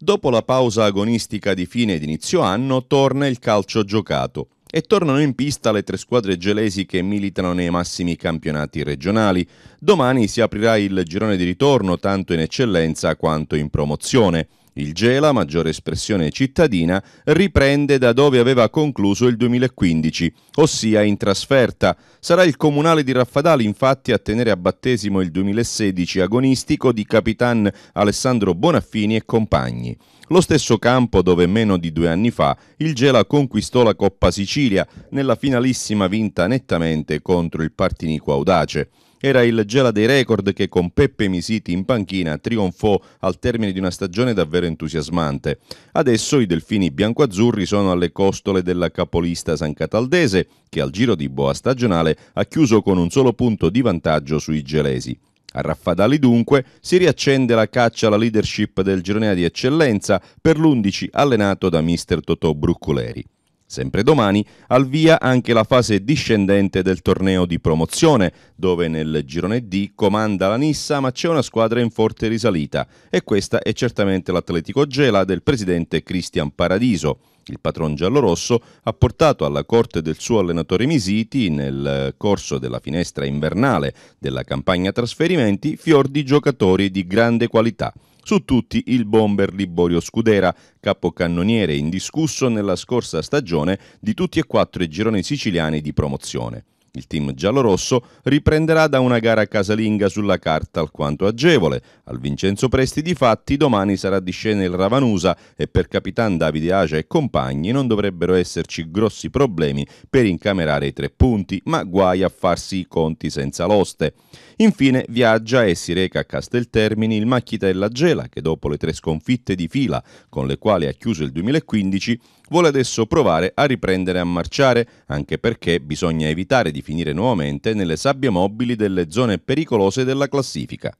Dopo la pausa agonistica di fine ed inizio anno torna il calcio giocato e tornano in pista le tre squadre gelesi che militano nei massimi campionati regionali. Domani si aprirà il girone di ritorno tanto in eccellenza quanto in promozione. Il Gela, maggiore espressione cittadina, riprende da dove aveva concluso il 2015, ossia in trasferta. Sarà il comunale di Raffadali infatti a tenere a battesimo il 2016 agonistico di capitan Alessandro Bonaffini e compagni. Lo stesso campo dove meno di due anni fa il Gela conquistò la Coppa Sicilia nella finalissima vinta nettamente contro il Partinico Audace. Era il Gela dei record che con Peppe Misiti in panchina trionfò al termine di una stagione davvero entusiasmante. Adesso i delfini biancoazzurri sono alle costole della capolista San Cataldese che al giro di boa stagionale ha chiuso con un solo punto di vantaggio sui gelesi. A Raffadali dunque si riaccende la caccia alla leadership del gironea di eccellenza per l'11 allenato da mister Totò Brucculeri. Sempre domani al via anche la fase discendente del torneo di promozione, dove nel girone D comanda la Nissa ma c'è una squadra in forte risalita e questa è certamente l'Atletico Gela del presidente Cristian Paradiso. Il patron giallorosso ha portato alla corte del suo allenatore Misiti, nel corso della finestra invernale della campagna trasferimenti, fior di giocatori di grande qualità. Su tutti il bomber Liborio Scudera, capocannoniere indiscusso nella scorsa stagione di tutti e quattro i gironi siciliani di promozione. Il team giallorosso riprenderà da una gara casalinga sulla carta alquanto agevole. Al Vincenzo Presti di fatti domani sarà di scena il Ravanusa e per capitan Davide Agia e compagni non dovrebbero esserci grossi problemi per incamerare i tre punti, ma guai a farsi i conti senza l'oste. Infine viaggia e si reca a Casteltermini il Macchitella Gela che dopo le tre sconfitte di fila con le quali ha chiuso il 2015 vuole adesso provare a riprendere a marciare anche perché bisogna evitare di finire nuovamente nelle sabbie mobili delle zone pericolose della classifica.